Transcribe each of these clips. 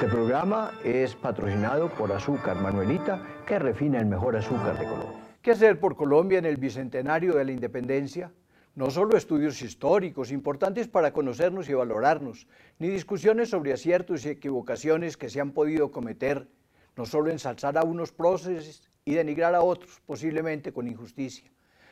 Este programa es patrocinado por Azúcar Manuelita, que refina el mejor azúcar de Colombia. ¿Qué hacer por Colombia en el bicentenario de la independencia? No solo estudios históricos importantes para conocernos y valorarnos, ni discusiones sobre aciertos y equivocaciones que se han podido cometer, no solo ensalzar a unos procesos y denigrar a otros, posiblemente con injusticia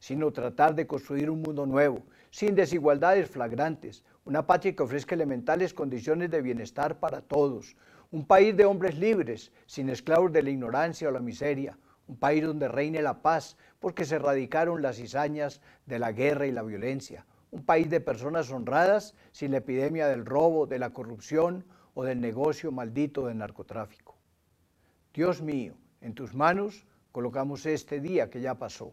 sino tratar de construir un mundo nuevo, sin desigualdades flagrantes, una patria que ofrezca elementales condiciones de bienestar para todos, un país de hombres libres, sin esclavos de la ignorancia o la miseria, un país donde reine la paz, porque se erradicaron las cizañas de la guerra y la violencia, un país de personas honradas, sin la epidemia del robo, de la corrupción o del negocio maldito del narcotráfico. Dios mío, en tus manos colocamos este día que ya pasó